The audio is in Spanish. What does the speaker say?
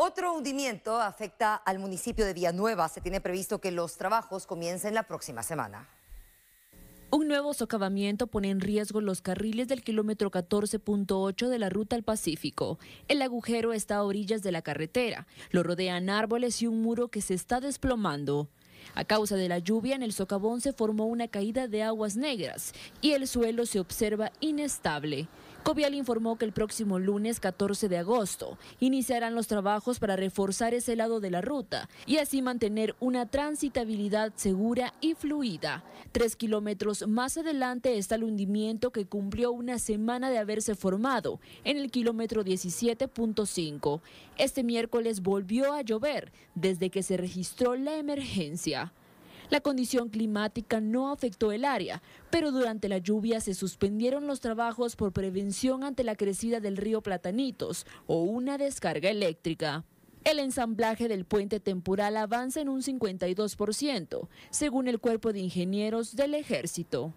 Otro hundimiento afecta al municipio de Villanueva. Se tiene previsto que los trabajos comiencen la próxima semana. Un nuevo socavamiento pone en riesgo los carriles del kilómetro 14.8 de la ruta al Pacífico. El agujero está a orillas de la carretera. Lo rodean árboles y un muro que se está desplomando. A causa de la lluvia, en el socavón se formó una caída de aguas negras y el suelo se observa inestable. Covial informó que el próximo lunes 14 de agosto iniciarán los trabajos para reforzar ese lado de la ruta y así mantener una transitabilidad segura y fluida. Tres kilómetros más adelante está el hundimiento que cumplió una semana de haberse formado en el kilómetro 17.5. Este miércoles volvió a llover desde que se registró la emergencia. La condición climática no afectó el área, pero durante la lluvia se suspendieron los trabajos por prevención ante la crecida del río Platanitos o una descarga eléctrica. El ensamblaje del puente temporal avanza en un 52%, según el Cuerpo de Ingenieros del Ejército.